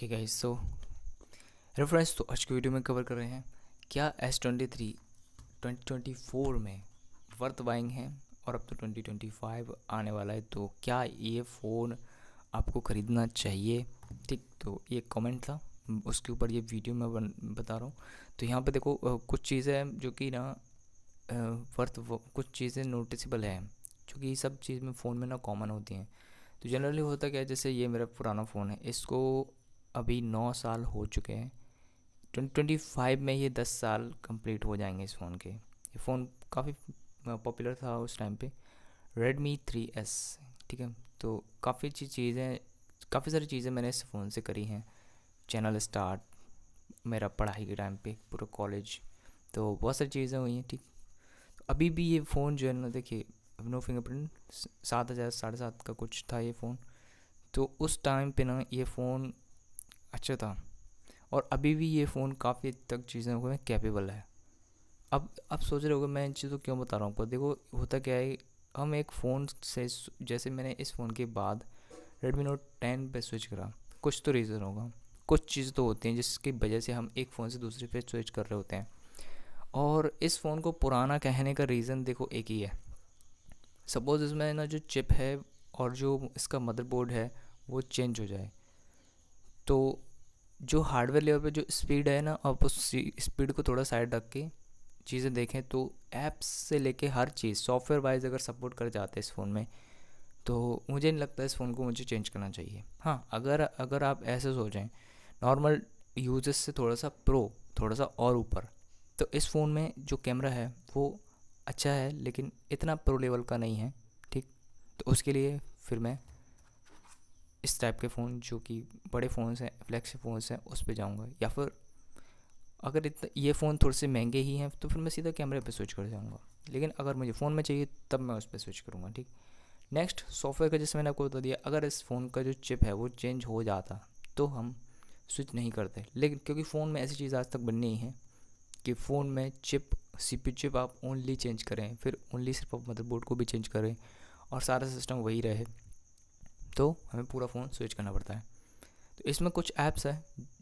okay guys so reference तो आज के वीडियो में कवर कर रहे हैं क्या S twenty three twenty twenty four में वर्थ बाइंग है और अब तो ट्वेंटी ट्वेंटी फाइव आने वाला है तो क्या ये फ़ोन आपको ख़रीदना चाहिए ठीक तो ये कमेंट था उसके ऊपर ये वीडियो मैं बन, बता रहा हूँ तो यहाँ पे देखो कुछ चीज़ें जो कि ना वर्थ कुछ चीज़ें नोटिसबल हैं क्योंकि ये सब चीज़ में फ़ोन में ना कॉमन होती हैं तो जनरली होता क्या है जैसे ये मेरा पुराना फ़ोन है इसको अभी नौ साल हो चुके हैं ट्वेंटी ट्वेंटी फाइव में ये दस साल कंप्लीट हो जाएंगे इस फ़ोन के ये फ़ोन काफ़ी पॉपुलर था उस टाइम पे रेडमी थ्री एस ठीक है तो काफ़ी अच्छी चीज़ें काफ़ी सारी चीज़ें मैंने इस फ़ोन से करी हैं चैनल स्टार्ट मेरा पढ़ाई के टाइम पे पूरा कॉलेज तो बहुत सारी चीज़ें हुई हैं ठीक तो अभी भी ये फ़ोन जो है ना देखिए नो फिंगरप्रिंट सात हज़ार साढ़े सात का कुछ था ये फ़ोन तो उस टाइम पे ना ये फ़ोन अच्छा था और अभी भी ये फ़ोन काफ़ी तक चीज़ों में कैपेबल है अब आप सोच रहे हो मैं इन चीज़ों को क्यों बता रहा हूँ पर देखो होता क्या है हम एक फ़ोन से जैसे मैंने इस फ़ोन के बाद रेडमी नोट टेन पर स्विच करा कुछ तो रीज़न होगा कुछ चीज़ तो होती हैं जिसकी वजह से हम एक फ़ोन से दूसरे पे स्विच कर रहे होते हैं और इस फ़ोन को पुराना कहने का रीज़न देखो एक ही है सपोज़ इसमें ना जो चिप है और जो इसका मदरबोर्ड है वो चेंज हो जाए तो जो हार्डवेयर लेवल पे जो स्पीड है ना आप उस स्पीड को थोड़ा साइड रख के चीज़ें देखें तो ऐप्स से लेके हर चीज़ सॉफ्टवेयर वाइज अगर सपोर्ट कर जाते हैं इस फ़ोन में तो मुझे नहीं लगता इस फ़ोन को मुझे चेंज करना चाहिए हाँ अगर अगर आप ऐसे सोचें नॉर्मल यूजर्स से थोड़ा सा प्रो थोड़ा सा और ऊपर तो इस फ़ोन में जो कैमरा है वो अच्छा है लेकिन इतना प्रो लेवल का नहीं है ठीक तो उसके लिए फिर मैं इस टाइप के फ़ोन जो कि बड़े फ़ोन्स हैं फ्लैक्सी फ़ोन्स हैं उस पर जाऊँगा या फिर अगर इतना ये फ़ोन थोड़े से महंगे ही हैं तो फिर मैं सीधा कैमरे पर स्विच कर जाऊँगा लेकिन अगर मुझे फ़ोन में चाहिए तब मैं उस पर स्विच करूँगा ठीक नेक्स्ट सॉफ्टवेयर का जैसे मैंने आपको बता दिया अगर इस फ़ोन का जो चिप है वो चेंज हो जाता तो हम स्विच नहीं करते लेकिन क्योंकि फ़ोन में ऐसी चीज़ आज तक बन नहीं है कि फ़ोन में चिप सी चिप आप ओनली चेंज करें फिर ओनली सिर्फ आप मदरबोर्ड को भी चेंज करें और सारा सिस्टम वही रहे तो हमें पूरा फ़ोन स्विच करना पड़ता है तो इसमें कुछ ऐप्स है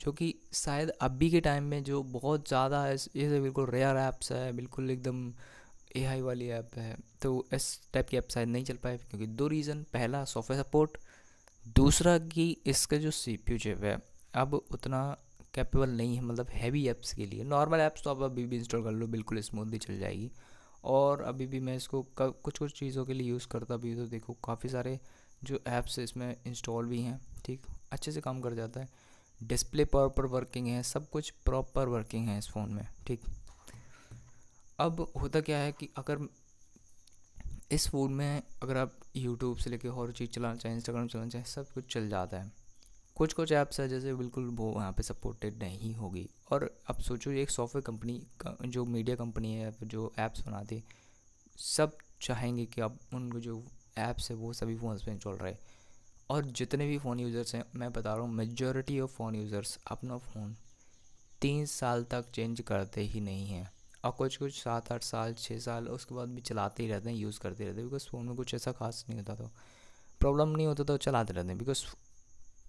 जो कि शायद अभी के टाइम में जो बहुत ज़्यादा है ये बिल्कुल रेयर ऐप्स है बिल्कुल एकदम ए वाली ऐप है तो इस टाइप की ऐप शायद नहीं चल पाए क्योंकि दो रीज़न पहला सॉफ्टवेयर सपोर्ट दूसरा कि इसका जो सी पी चिप है अब उतना कैपेबल नहीं है मतलब हैवी ऐप्स के लिए नॉर्मल ऐप्स तो आप अभी भी इंस्टॉल कर लो बिल्कुल स्मूथली चल जाएगी और अभी भी मैं इसको कुछ कुछ चीज़ों के लिए यूज़ करता भी तो देखो काफ़ी सारे जो ऐप्स इसमें इंस्टॉल भी हैं ठीक अच्छे से काम कर जाता है डिस्प्ले प्रॉपर वर्किंग है सब कुछ प्रॉपर वर्किंग है इस फ़ोन में ठीक अब होता क्या है कि अगर इस फ़ोन में अगर आप यूट्यूब से लेके और चीज़ चलाना चाहें इंस्टाग्राम चलाना चाहें सब कुछ चल जाता है कुछ कुछ ऐप्स है जैसे बिल्कुल वो वहाँ पे सपोर्टेड नहीं होगी और अब सोचो एक सॉफ्टवेयर कंपनी जो मीडिया कंपनी है जो ऐप्स बनाती सब चाहेंगे कि आप उनको जो ऐप्स है वो सभी फ़ोन पे चल रहे और जितने भी फ़ोन यूज़र्स हैं मैं बता रहा हूँ मेजोरिटी ऑफ फ़ोन यूज़र्स अपना फ़ोन तीन साल तक चेंज करते ही नहीं हैं और कुछ कुछ सात आठ साल छः साल उसके बाद भी चलाते ही रहते हैं यूज़ करते रहते हैं बिकॉज फ़ोन में कुछ ऐसा खास नहीं होता तो प्रॉब्लम नहीं होता तो चलाते रहते हैं because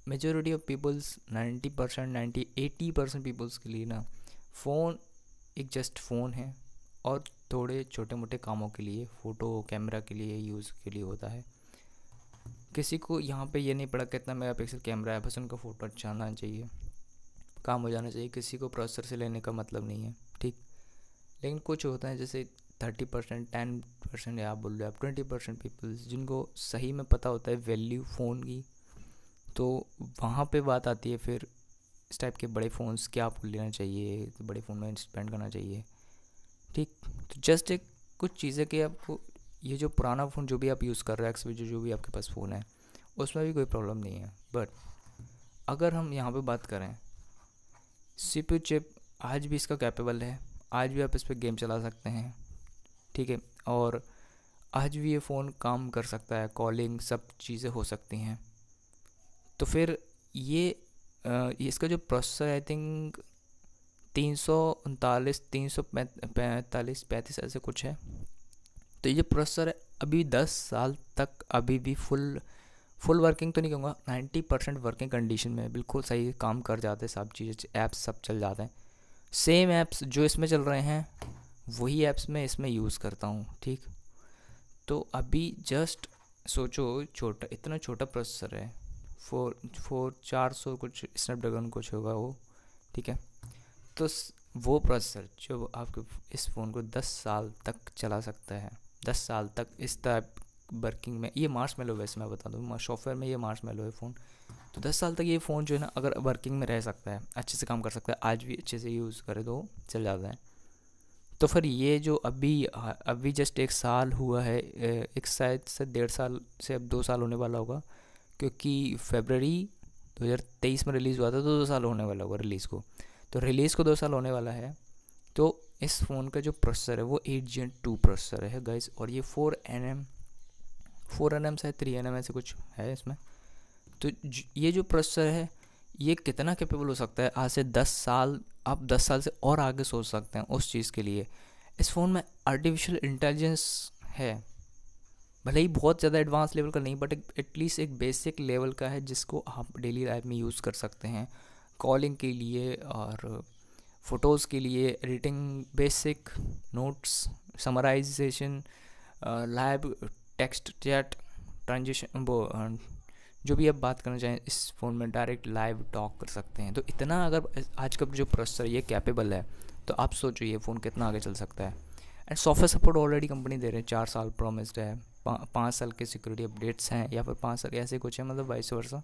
majority of peoples ninety percent ninety eighty percent peoples के लिए ना फ़ोन एक जस्ट फ़ोन है और थोड़े छोटे मोटे कामों के लिए फ़ोटो कैमरा के लिए यूज़ के लिए होता है किसी को यहाँ पे ये नहीं पड़ा कितना मेगा पिक्सल कैमरा है बस उनका फ़ोटो अच्छा आना चाहिए काम हो जाना चाहिए किसी को प्रोसेसर से लेने का मतलब नहीं है ठीक लेकिन कुछ होता है जैसे थर्टी परसेंट टेन परसेंट या आप बोल रहे हो आप ट्वेंटी परसेंट पीपल्स जिनको सही में पता होता है वैल्यू फ़ोन की तो वहाँ पे बात आती है फिर इस टाइप के बड़े फ़ोन्स क्या आपको लेना चाहिए तो बड़े फ़ोन में स्पेंड करना चाहिए ठीक तो जस्ट एक कुछ चीज़ें कि आपको ये जो पुराना फ़ोन जो भी आप यूज़ कर रहे हैं एक्स जो भी आपके पास फ़ोन है उसमें भी कोई प्रॉब्लम नहीं है बट अगर हम यहाँ पे बात करें सी चिप आज भी इसका कैपेबल है आज भी आप इस पर गेम चला सकते हैं ठीक है और आज भी ये फ़ोन काम कर सकता है कॉलिंग सब चीज़ें हो सकती हैं तो फिर ये इसका जो प्रोसेसर आई थिंक तीन सौ उनतालीस तीन सौ पैंतालीस पैंतीस ऐसे कुछ है तो ये प्रोसेसर अभी दस साल तक अभी भी फुल फुल वर्किंग तो नहीं कहूँगा नाइन्टी परसेंट वर्किंग कंडीशन में बिल्कुल सही काम कर जाते हैं सब चीज़ ऐप्स सब चल जाते हैं सेम ऐप्स जो इसमें चल रहे हैं वही ऐप्स मैं इसमें यूज़ करता हूँ ठीक तो अभी जस्ट सोचो छोटा इतना छोटा प्रोसेसर है फोर फोर चार सौ कुछ स्नैपड्रैगन कुछ होगा वो ठीक है तो वो प्रोसेसर जो आपके इस फ़ोन को 10 साल तक चला सकता है 10 साल तक इस टाइप वर्किंग में ये मार्च मेलो वैसे मैं बता दूँ सॉफ्टवेयर में ये मार्च मेलो है फ़ोन तो 10 साल तक ये फ़ोन जो है ना अगर वर्किंग में रह सकता है अच्छे से काम कर सकता है आज भी अच्छे से यूज़ करे तो चल जाता है तो फिर ये जो अभी अभी जस्ट एक साल हुआ है एक शायद से डेढ़ साल से अब दो साल होने वाला होगा क्योंकि फेबररी 2023 में रिलीज़ हुआ था तो दो साल होने वाला होगा रिलीज़ को तो रिलीज़ को दो साल होने वाला है तो इस फ़ोन का जो प्रोसेसर है वो एट जी टू प्रोसेसर है गाइस और ये four N M four N M से थ्री एन एम ऐसे कुछ है इसमें तो ये जो प्रोसेसर है ये कितना कैपेबल हो सकता है आज से दस साल आप दस साल से और आगे सोच सकते हैं उस चीज़ के लिए इस फ़ोन में आर्टिफिशियल इंटेलिजेंस है भले ही बहुत ज़्यादा एडवांस लेवल का नहीं बट एटलीस्ट एक बेसिक लेवल का है जिसको आप डेली लाइफ में यूज़ कर सकते हैं कॉलिंग के लिए और फ़ोटोज़ के लिए editing basic notes summarization live text chat translation वो uh, जो भी आप बात करना चाहें इस फ़ोन में डायरेक्ट लाइव टॉक कर सकते हैं तो इतना अगर आज का जो प्रोसेसर ये कैपेबल है तो आप सोचो ये फ़ोन कितना आगे चल सकता है and software support already company दे रहे हैं चार साल प्रोमिस्ड है पाँच साल के सिक्योरिटी अपडेट्स हैं या फिर पाँच साल ऐसे कुछ है मतलब वाइस वर्षा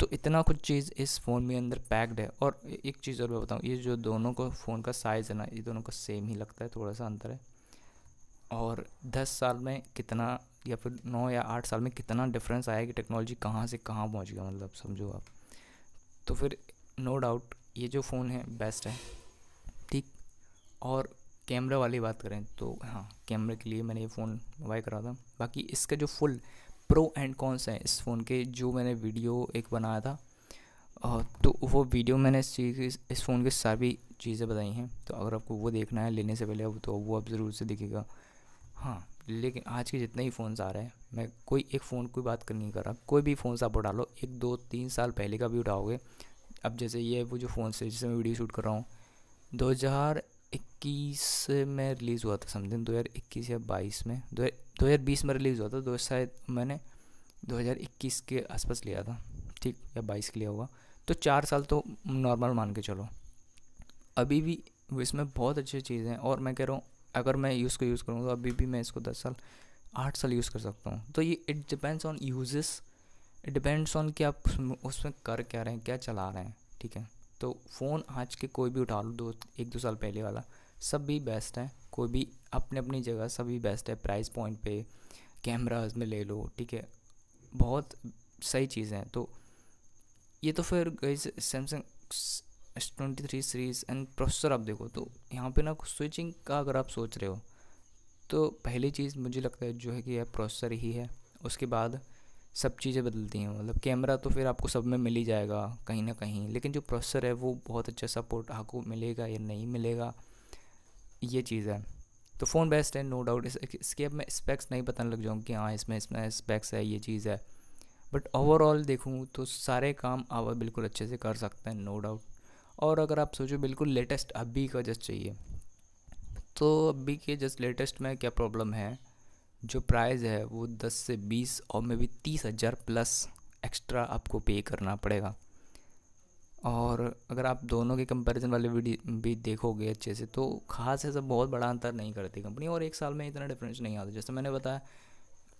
तो इतना कुछ चीज़ इस फ़ोन में अंदर पैक्ड है और एक चीज़ और मैं बताऊँ ये जो दोनों को फ़ोन का साइज़ है ना ये दोनों का सेम ही लगता है थोड़ा सा अंतर है और दस साल में कितना या फिर नौ या आठ साल में कितना डिफरेंस आया कि टेक्नोलॉजी कहाँ से कहाँ पहुँच गया मतलब समझो आप तो फिर नो डाउट ये जो फ़ोन है बेस्ट है ठीक और कैमरा वाली बात करें तो हाँ कैमरे के लिए मैंने ये फ़ोन बाई करा था बाकी इसका जो फुल प्रो एंड कॉन्स हैं इस फ़ोन के जो मैंने वीडियो एक बनाया था तो वो वीडियो मैंने इस चीज़ इस फ़ोन की सारी चीज़ें बताई हैं तो अगर आपको वो देखना है लेने से पहले तो वो आप ज़रूर से देखेगा हाँ लेकिन आज के जितने ही फ़ोन्स आ रहे हैं मैं कोई एक फ़ोन कोई बात नहीं कर रहा कोई भी फ़ोन आप उठा लो एक दो तीन साल पहले का भी उठाओगे अब जैसे ये वो जो फ़ोन से जिससे मैं वीडियो शूट कर रहा हूँ दो हज़ार इक्कीस में रिलीज़ हुआ था समथिंग दो हज़ार इक्कीस या बाईस में दो हज़ार बीस में रिलीज़ हुआ था दो शायद मैंने दो हज़ार इक्कीस के आसपास लिया था ठीक या बाईस के लिया होगा तो चार साल तो नॉर्मल मान के चलो अभी भी इसमें बहुत अच्छी चीज़ें हैं और मैं कह रहा हूँ अगर मैं यूज़ को यूज़ करूँ तो अभी भी मैं इसको दस साल आठ साल यूज़ कर सकता हूँ तो ये it depends on uses it depends on कि आप उसमें कर क्या रहे हैं क्या चला रहे हैं ठीक है तो फ़ोन आज के कोई भी उठा लो दो एक दो साल पहले वाला सब भी बेस्ट है कोई भी अपने अपनी जगह सभी बेस्ट है प्राइस पॉइंट पे कैमराज में ले लो ठीक है बहुत सही चीज़ें हैं तो ये तो फिर गई Samsung S twenty three series and processor आप देखो तो यहाँ पे ना स्विचिंग का अगर आप सोच रहे हो तो पहली चीज़ मुझे लगता है जो है कि यह प्रोसेसर ही है उसके बाद सब चीज़ें बदलती हैं मतलब कैमरा तो फिर आपको सब में मिल ही जाएगा कहीं ना कहीं लेकिन जो प्रोसेसर है वो बहुत अच्छा सपोर्ट आपको मिलेगा या नहीं मिलेगा ये चीज़ है तो फ़ोन बेस्ट है नो डाउट इस, इसके अब मैं स्पेक्स नहीं पता लग जाऊँ कि हाँ इसमें इसमें स्पेक्स है ये चीज़ है बट ओवरऑल देखूँ तो सारे काम आप बिल्कुल अच्छे से कर सकते हैं नो डाउट और अगर आप सोचो बिल्कुल लेटेस्ट अभी का जस्ट चाहिए तो अभी के जस्ट लेटेस्ट में क्या प्रॉब्लम है जो प्राइज़ है वो दस से बीस और मे भी तीस हज़ार प्लस एक्स्ट्रा आपको पे करना पड़ेगा और अगर आप दोनों के कंपैरिजन वाले वीडियो भी देखोगे अच्छे से तो खास ऐसा बहुत बड़ा अंतर नहीं करती कंपनी और एक साल में इतना डिफरेंस नहीं आता जैसे मैंने बताया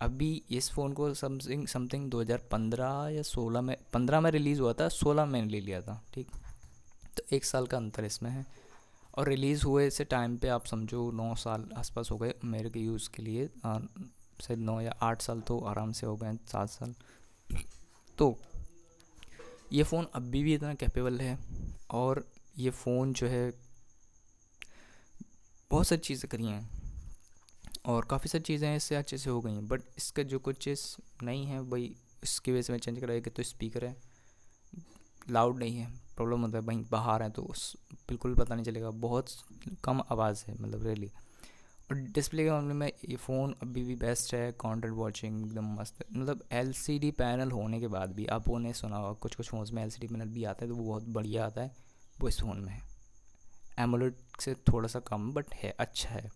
अभी इस फ़ोन को समथिंग समथिंग 2015 या 16 में 15 में रिलीज़ हुआ था 16 में ले लिया था ठीक तो एक साल का अंतर इसमें है और रिलीज़ हुए से टाइम पे आप समझो नौ साल आसपास हो गए मेरे के यूज़ के लिए शायद नौ या आठ साल तो आराम से हो गए सात साल तो ये फ़ोन अभी भी इतना कैपेबल है और ये फ़ोन जो है बहुत सारी चीज़ें करी हैं और काफ़ी सारी चीज़ें इससे अच्छे से हो गई हैं बट इसके जो कुछ चीज़ नहीं है वही इसकी वजह से मैं चेंज कराया कि तो स्पीकर है लाउड नहीं है प्रॉब्लम होता है वहीं बाहर है तो बिल्कुल पता नहीं चलेगा बहुत कम आवाज़ है मतलब रियली और डिस्प्ले के मामले में ये फ़ोन अभी भी बेस्ट है कॉन्टेंट वॉचिंग एकदम मस्त है मतलब एल पैनल होने के बाद भी आप उन्हें सुना होगा कुछ कुछ फ़ोन में एल पैनल भी आता है तो वो बहुत बढ़िया आता है वो इस फ़ोन में है एमोलेड से थोड़ा सा कम बट है अच्छा है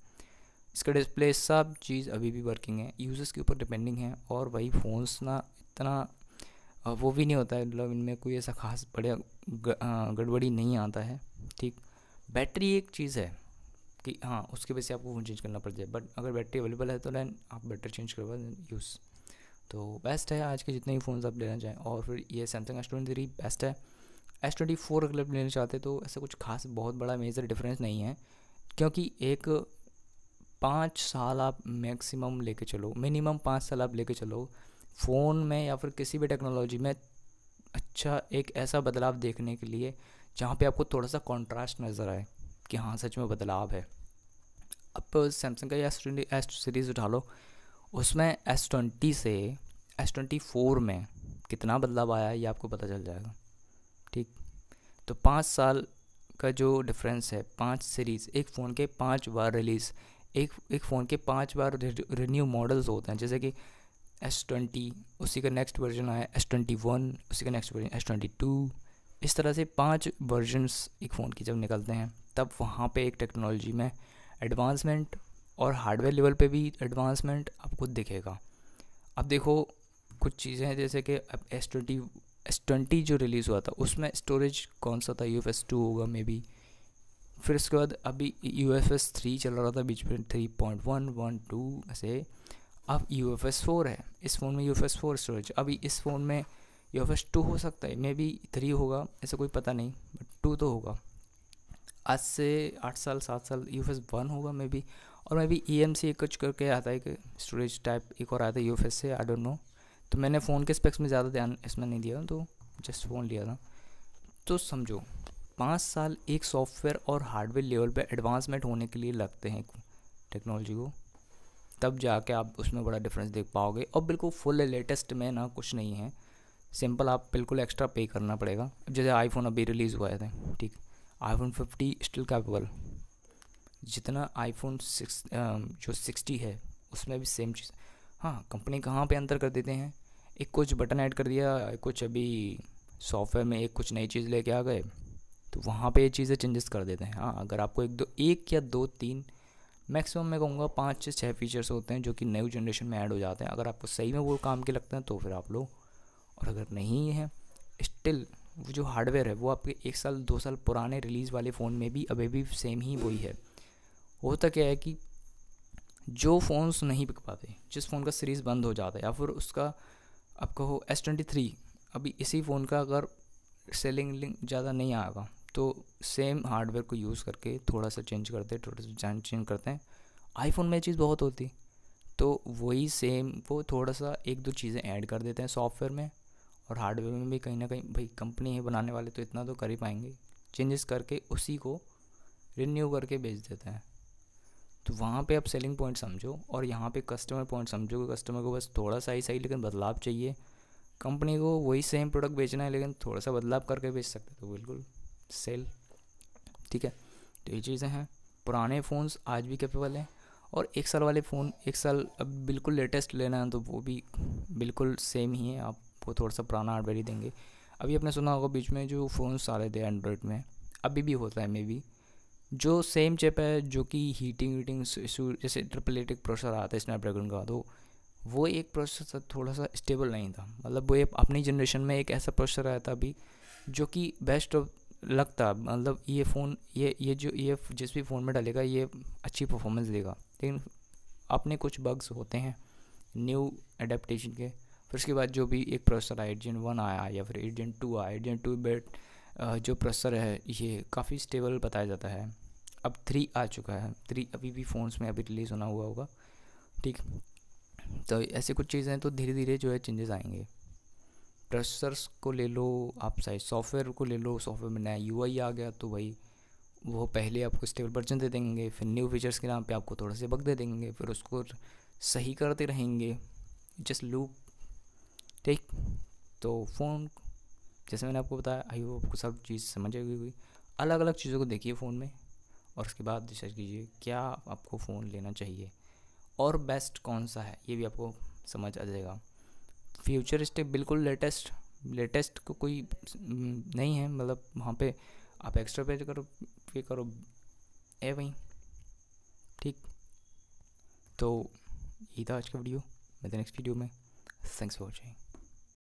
इसका डिस्प्ले सब चीज़ अभी भी वर्किंग है यूज़र्स के ऊपर डिपेंडिंग है और वही फ़ोन्स ना इतना वो भी नहीं होता है मतलब इनमें कोई ऐसा खास बढ़िया गड़बड़ी नहीं आता है ठीक बैटरी एक चीज़ है कि हाँ उसके वजह से आपको फ़ोन चेंज करना पड़ता है बट अगर बैटरी अवेलेबल है तो लैन आप बैटरी चेंज करवा यूज़ तो बेस्ट है आज के जितने भी फोन आप लेना चाहें और फिर ये Samsung S twenty three best है एस ट्वेंटी फोर अगर आप लेना चाहते तो ऐसा कुछ खास बहुत बड़ा मेजर डिफरेंस नहीं है क्योंकि एक पाँच साल आप मैक्सिमम लेके चलो मिनिमम पाँच साल आप लेके चलो फ़ोन में या फिर किसी भी टेक्नोलॉजी में अच्छा एक ऐसा बदलाव देखने के लिए जहाँ पे आपको थोड़ा सा कॉन्ट्रास्ट नज़र आए कि हाँ सच में बदलाव है अब सैमसंग का ये एस सीरीज़ उठा लो उसमें एस ट्वेंटी से एस ट्वेंटी फोर में कितना बदलाव आया ये आपको पता चल जाएगा ठीक तो पाँच साल का जो डिफरेंस है पाँच सीरीज़ एक फ़ोन के पाँच बार रिलीज़ एक एक फ़ोन के पाँच बार रिन्यू मॉडल्स होते हैं जैसे कि एस ट्वेंटी उसी का नेक्स्ट वर्जन आया एस ट्वेंटी वन उसी का next version S twenty two इस तरह से पांच वर्जन्स एक फ़ोन की जब निकलते हैं तब वहाँ पे एक टेक्नोलॉजी में एडवांसमेंट और हार्डवेयर लेवल पे भी एडवांसमेंट आपको दिखेगा अब देखो कुछ चीज़ें हैं जैसे कि अब एस ट्वेंटी एस ट्वेंटी जो रिलीज़ हुआ था उसमें स्टोरेज कौन सा था यू एफ एस टू होगा मे बी फिर उसके बाद अभी यू एफ एस थ्री चल रहा था बीच में three point one one two ऐसे अब यू एफ एस फोर है इस फ़ोन में U F S four storage अभी इस फ़ोन में यू एफ एस टू हो सकता है मे बी थ्री होगा ऐसा कोई पता नहीं बट टू तो होगा आज से आठ साल सात साल यू एफ एस वन होगा मे बी और may B E M C कुछ करके आता है कि स्टोरेज टाइप एक और आता है यू एफ एस से आई डोंट नो तो मैंने फ़ोन के स्पेक्स में ज़्यादा ध्यान इसमें नहीं दिया तो जस्ट फ़ोन लिया था तो समझो पाँच साल एक सॉफ्टवेयर और हार्डवेयर लेवल पर एडवांसमेंट होने के लिए लगते हैं टेक्नोलॉजी को तब जाके आप उसमें बड़ा डिफरेंस देख पाओगे और बिल्कुल फुल लेटेस्ट में ना कुछ नहीं है सिंपल आप बिल्कुल एक्स्ट्रा पे करना पड़ेगा जैसे आईफोन अभी रिलीज़ हुआ है तो ठीक आईफोन फिफ्टी स्टिल कैपेबल जितना आईफोन सिक्स जो सिक्सटी है उसमें भी सेम चीज़ हाँ कंपनी कहाँ पे अंतर कर देते हैं एक कुछ बटन ऐड कर दिया कुछ अभी सॉफ्टवेयर में एक कुछ नई चीज़ लेके आ गए तो वहाँ पे ये चीज़ें चेंजेस कर देते हैं हाँ अगर आपको एक दो एक या दो तीन मैक्सिमम मैं कहूँगा पाँच से छः फीचर्स होते हैं जो कि न्यू जनरेशन में ऐड हो जाते हैं अगर आपको सही में वो काम के लगते हैं तो फिर आप लो और अगर नहीं है स्टिल वो जो हार्डवेयर है वो आपके एक साल दो साल पुराने रिलीज़ वाले फ़ोन में भी अभी भी सेम ही वही है होता क्या है कि जो फ़ोन्स नहीं बिक पाते जिस फ़ोन का सीरीज़ बंद हो जाता है या फिर उसका आपका हो एस ट्वेंटी थ्री अभी इसी फ़ोन का अगर सेलिंग लिंक ज़्यादा नहीं आएगा तो सेम हार्डवेयर को यूज़ करके थोड़ा सा चेंज करते हैं थोड़ा सा चेंज चेंज करते हैं आईफोन में चीज़ बहुत होती तो वही सेम वो थोड़ा सा एक दो चीज़ें ऐड कर देते हैं सॉफ्टवेयर में और हार्डवेयर में भी कहीं ना कहीं भाई कंपनी है बनाने वाले तो इतना तो कर ही पाएंगे चेंजेस करके उसी को रिन्यू करके बेच देते हैं तो वहाँ पे आप सेलिंग पॉइंट समझो और यहाँ पे कस्टमर पॉइंट समझो कि कस्टमर को बस थोड़ा सा ही सही लेकिन बदलाव चाहिए कंपनी को वही सेम प्रोडक्ट बेचना है लेकिन थोड़ा सा बदलाव करके बेच सकते तो बिल्कुल सेल ठीक है तो ये चीज़ें हैं पुराने फ़ोन्स आज भी कैपेबल हैं और एक साल वाले फ़ोन एक साल अब बिल्कुल लेटेस्ट लेना है तो वो भी बिल्कुल सेम ही है आपको थोड़ा सा पुराना हार्डवेयर ही देंगे अभी आपने सुना होगा बीच में जो फ़ोन्स आ रहे थे एंड्रॉयड में अभी भी होता है मे बी जो सेम चिप है जो कि हीटिंग वीटिंग जैसे ट्रिपलेटिक प्रोसेसर आता है स्नैपड्रैगन का तो वो एक प्रोसेसर थोड़ा सा स्टेबल नहीं था मतलब वो अपनी जनरेशन में एक ऐसा प्रोसेसर आया था अभी जो कि बेस्ट ऑफ लगता मतलब ये फ़ोन ये ये जो ये जिस भी फ़ोन में डालेगा ये अच्छी परफॉर्मेंस देगा लेकिन अपने कुछ बग्स होते हैं न्यू एडेप्टशन के फिर उसके बाद जो भी एक प्रोसेसर आया एडजन वन आया या फिर एडजन टू आया जन टू बेट जो प्रोसेसर है ये काफ़ी स्टेबल बताया जाता है अब थ्री आ चुका है थ्री अभी भी फ़ोन्स में अभी रिलीज़ होना हुआ होगा ठीक तो ऐसे कुछ चीज़ें तो धीरे धीरे जो है चेंजेस आएंगे प्रेशर्स को ले लो आप चाहे सॉफ्टवेयर को ले लो सॉफ्टवेयर में नया यू आ गया तो भाई वो पहले आपको स्टेबल वर्जन दे देंगे फिर न्यू फीचर्स के नाम पे आपको थोड़ा से बग दे देंगे फिर उसको सही करते रहेंगे जस्ट लूप ठीक तो फ़ोन जैसे मैंने आपको बताया आई वो आपको सब चीज़ समझ आई हुई अलग अलग चीज़ों को देखिए फ़ोन में और उसके बाद डिसाइड कीजिए क्या आपको फ़ोन लेना चाहिए और बेस्ट कौन सा है ये भी आपको समझ आ जाएगा फ्यूचरिस्टिक बिल्कुल लेटेस्ट लेटेस्ट को कोई नहीं है मतलब वहाँ पे आप एक्स्ट्रा पे करो पे करो है वहीं ठीक तो ये था आज का वीडियो मिलते नेक्स्ट वीडियो में थैंक्स फॉर वॉचिंग